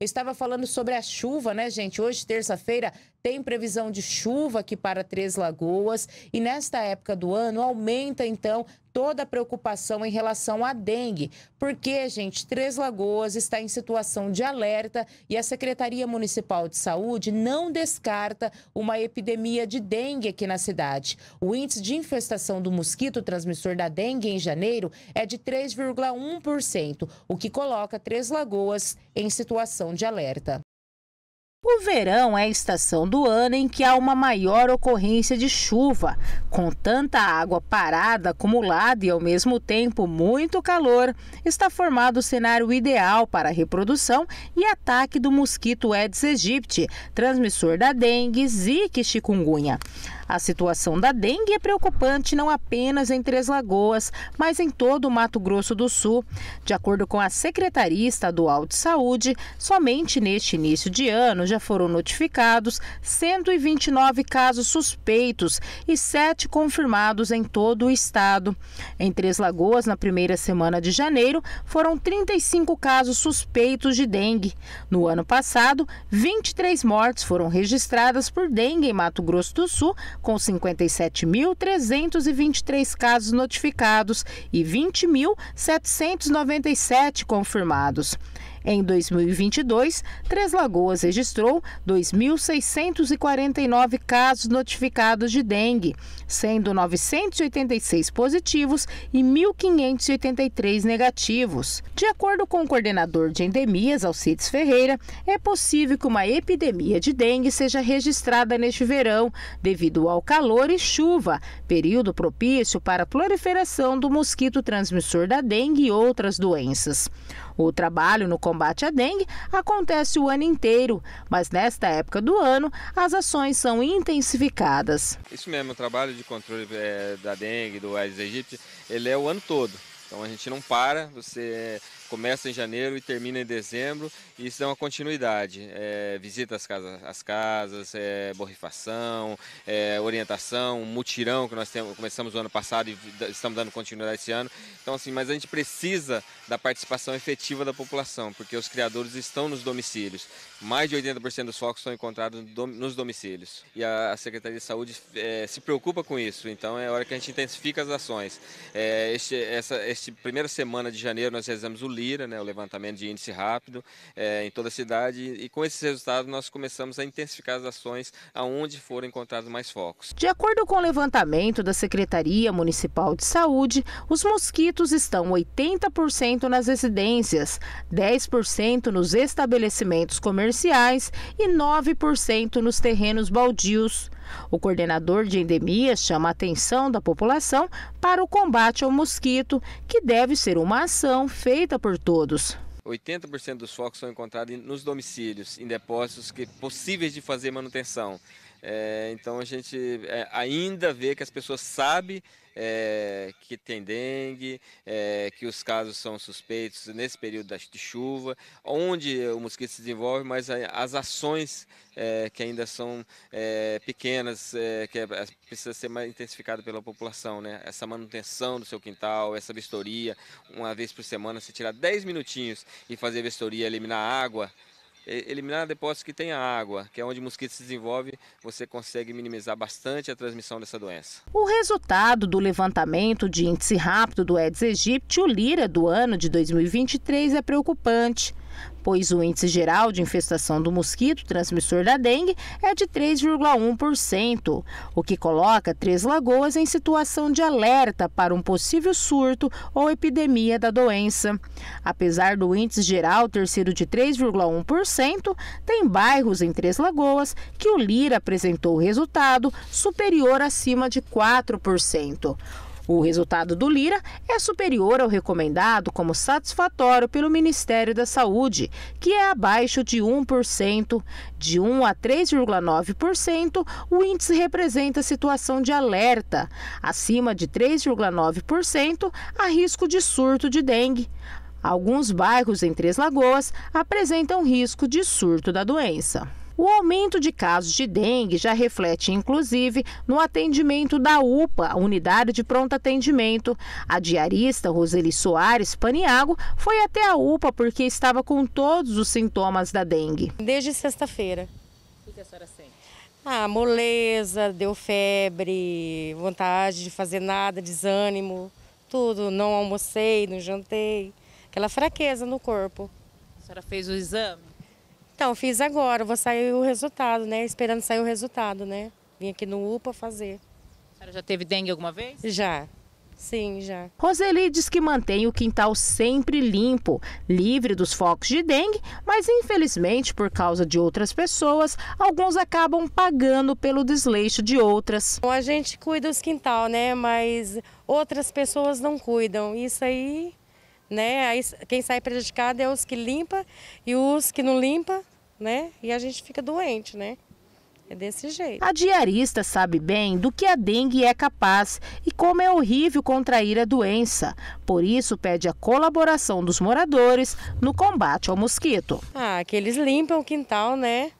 Eu estava falando sobre a chuva, né, gente? Hoje, terça-feira, tem previsão de chuva aqui para Três Lagoas e nesta época do ano aumenta então toda a preocupação em relação à dengue, porque, gente, Três Lagoas está em situação de alerta e a Secretaria Municipal de Saúde não descarta uma epidemia de dengue aqui na cidade. O índice de infestação do mosquito transmissor da dengue em janeiro é de 3,1%, o que coloca Três Lagoas em situação de alerta. O verão é a estação do ano em que há uma maior ocorrência de chuva. Com tanta água parada, acumulada e ao mesmo tempo muito calor, está formado o cenário ideal para a reprodução e ataque do mosquito Aedes aegypti, transmissor da dengue, zika e chikungunya. A situação da dengue é preocupante não apenas em Três Lagoas, mas em todo o Mato Grosso do Sul. De acordo com a Secretaria Estadual de Saúde, somente neste início de ano, já foram notificados, 129 casos suspeitos e 7 confirmados em todo o estado. Em Três Lagoas, na primeira semana de janeiro, foram 35 casos suspeitos de dengue. No ano passado, 23 mortes foram registradas por dengue em Mato Grosso do Sul, com 57.323 casos notificados e 20.797 confirmados. Em 2022, Três Lagoas registrou registrou 2.649 casos notificados de dengue, sendo 986 positivos e 1.583 negativos. De acordo com o coordenador de endemias, Alcides Ferreira, é possível que uma epidemia de dengue seja registrada neste verão, devido ao calor e chuva, período propício para a proliferação do mosquito transmissor da dengue e outras doenças. O trabalho no combate à dengue acontece o ano inteiro, mas nesta época do ano as ações são intensificadas. Isso mesmo, o trabalho de controle é, da dengue, do Aedes aegypti, ele é o ano todo. Então a gente não para, você começa em janeiro e termina em dezembro, e isso dá uma continuidade. É, visita às casas, as casas é, borrifação, é, orientação, mutirão que nós temos, começamos o ano passado e estamos dando continuidade esse ano. Então, assim, mas a gente precisa da participação efetiva da população, porque os criadores estão nos domicílios. Mais de 80% dos focos são encontrados nos domicílios. E a, Secretaria de Saúde é, se preocupa com isso, então é hora que a gente intensifica as ações. É, este, essa este primeira semana de janeiro nós realizamos o Lira, né, o levantamento de índice rápido é, em toda a cidade. E com esses resultados, nós começamos a intensificar as ações aonde foram encontrados mais focos. De acordo com o levantamento da Secretaria Municipal de Saúde, os mosquitos estão 80% nas residências, 10% nos estabelecimentos comerciais e 9% nos terrenos baldios. O coordenador de endemias chama a atenção da população para o combate ao mosquito, que deve ser uma ação feita por todos. 80% dos focos são encontrados nos domicílios, em depósitos que possíveis de fazer manutenção. É, então a gente é, ainda vê que as pessoas sabem é, que tem dengue, é, que os casos são suspeitos nesse período de chuva, onde o mosquito se desenvolve, mas as ações é, que ainda são é, pequenas, que precisa ser mais intensificada pela população, né? Essa manutenção do seu quintal, essa vistoria, uma vez por semana, se tirar 10 minutinhos e fazer vistoria, eliminar água, eliminar depósitos que tenha água, que é onde o mosquito se desenvolve, você consegue minimizar bastante a transmissão dessa doença. O resultado do levantamento de índice rápido do Aedes aegypti, o Lira, do ano de 2023, é preocupante pois o índice geral de infestação do mosquito transmissor da dengue é de 3,1%, o que coloca Três Lagoas em situação de alerta para um possível surto ou epidemia da doença. Apesar do índice geral ter sido de 3,1%, tem bairros em Três Lagoas que o Lira apresentou resultado superior acima de 4%. O resultado do Lira é superior ao recomendado como satisfatório pelo Ministério da Saúde, que é abaixo de 1%. De 1 a 3,9%, o índice representa situação de alerta. Acima de 3,9%, há risco de surto de dengue. Alguns bairros em Três Lagoas apresentam risco de surto da doença. O aumento de casos de dengue já reflete, inclusive, no atendimento da UPA, Unidade de Pronto Atendimento. A diarista Roseli Soares Paniago foi até a UPA porque estava com todos os sintomas da dengue. Desde sexta-feira. O que a senhora sente? Ah, moleza, deu febre, vontade de fazer nada, desânimo, tudo. Não almocei, não jantei. Aquela fraqueza no corpo. A senhora fez o exame? Então, fiz agora, vou sair o resultado, né? Esperando sair o resultado, né? Vim aqui no UPA fazer. A senhora já teve dengue alguma vez? Já. Sim, já. Roseli diz que mantém o quintal sempre limpo, livre dos focos de dengue, mas infelizmente, por causa de outras pessoas, alguns acabam pagando pelo desleixo de outras. A gente cuida os quintal, né? Mas outras pessoas não cuidam. Isso aí, né? Aí, quem sai prejudicado é os que limpa e os que não limpam né? E a gente fica doente, né? É desse jeito. A diarista sabe bem do que a dengue é capaz e como é horrível contrair a doença. Por isso, pede a colaboração dos moradores no combate ao mosquito. Ah, que eles limpam o quintal, né?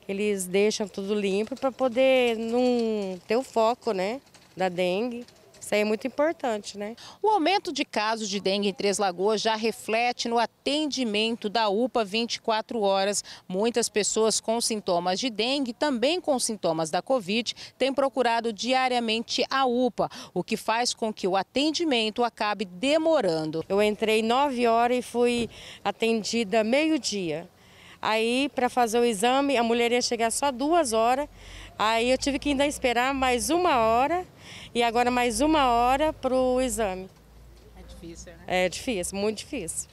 Que eles deixam tudo limpo para poder não ter o foco, né? Da dengue. Isso aí é muito importante, né? O aumento de casos de dengue em Três Lagoas já reflete no atendimento da UPA 24 horas. Muitas pessoas com sintomas de dengue, também com sintomas da Covid, têm procurado diariamente a UPA, o que faz com que o atendimento acabe demorando. Eu entrei 9 horas e fui atendida meio-dia. Aí, para fazer o exame, a mulher ia chegar só duas horas. Aí eu tive que ainda esperar mais uma hora e agora mais uma hora para o exame. É difícil, né? É difícil, muito difícil.